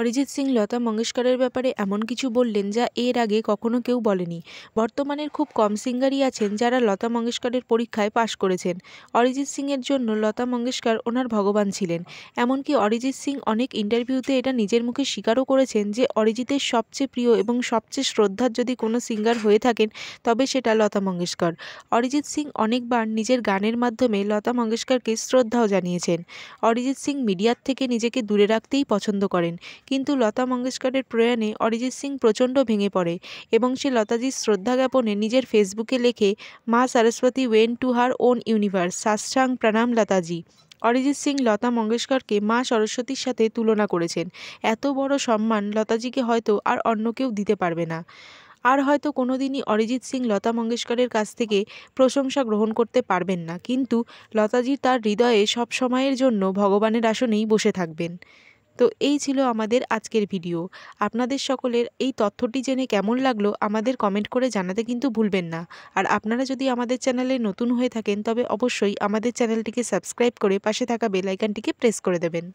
অরিজিৎ সিং লতা মঙ্গেশকরের ব্যাপারে এমন কিছু বললেন যা এর আগে কখনো কেউ বলেনি বর্তমানের খুব কম সিঙ্গারই আছেন যারা লতা মঙ্গেশকরের পরীক্ষায় পাশ করেছেন অরিজিৎ সিংয়ের জন্য লতা মঙ্গেশকর ওনার ভগবান ছিলেন এমনকি অরিজিৎ সিং অনেক ইন্টারভিউতে এটা নিজের মুখে স্বীকারও করেছেন যে অরিজিতের সবচেয়ে প্রিয় এবং সবচেয়ে শ্রদ্ধার যদি কোনো সিঙ্গার হয়ে থাকেন তবে সেটা লতা মঙ্গেশকর অরিজিৎ সিং অনেকবার নিজের গানের মাধ্যমে লতা মঙ্গেশকরকে শ্রদ্ধাও জানিয়েছেন অরিজিৎ সিং মিডিয়ার থেকে নিজেকে দূরে রাখতেই পছন্দ করেন কিন্তু লতা মঙ্গেশকরের প্রয়াণে অরিজিৎ সিং প্রচণ্ড ভেঙে পড়ে এবং সে লতাজির শ্রদ্ধা জ্ঞাপনে নিজের ফেসবুকে লেখে মা Saraswati went to her own universe সাসাং প্রণাম লতাজি অরিজিৎ সিং লতা মঙ্গেশকরকে মা সরস্বতীর সাথে তুলনা করেছেন এত বড় সম্মান লতাজিকে হয়তো আর অন্য কেউ দিতে পারবে না আর হয়তো কোনোদিনই অরিজিৎ সিং লতা মঙ্গেশকরের কাছ থেকে প্রশংসা গ্রহণ করতে পারবেন না কিন্তু লতাজি তার হৃদয়ে সব সময়ের জন্য ভগবানের আসনেই বসে থাকবেন তো এই ছিল আমাদের আজকের ভিডিও আপনাদের সকলের এই তথ্যটি জেনে কেমন লাগলো আমাদের কমেন্ট করে জানাতে কিন্তু ভুলবেন না আর আপনারা যদি আমাদের চ্যানেলে নতুন হয়ে থাকেন তবে অবশ্যই আমাদের চ্যানেলটিকে সাবস্ক্রাইব করে পাশে থাকা বেলাইকানটিকে প্রেস করে দেবেন